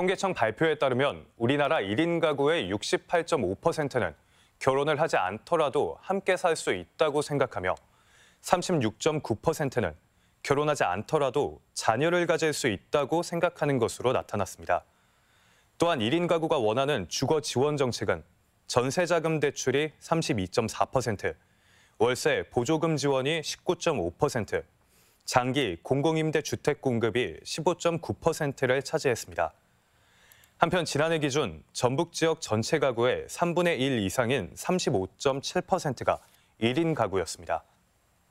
통계청 발표에 따르면 우리나라 1인 가구의 68.5%는 결혼을 하지 않더라도 함께 살 수 있다고 생각하며 36.9%는 결혼하지 않더라도 자녀를 가질 수 있다고 생각하는 것으로 나타났습니다. 또한 1인 가구가 원하는 주거 지원 정책은 전세자금 대출이 32.4%, 월세 보조금 지원이 19.5%, 장기 공공임대 주택 공급이 15.9%를 차지했습니다. 한편 지난해 기준 전북 지역 전체 가구의 3분의 1 이상인 35.7%가 1인 가구였습니다.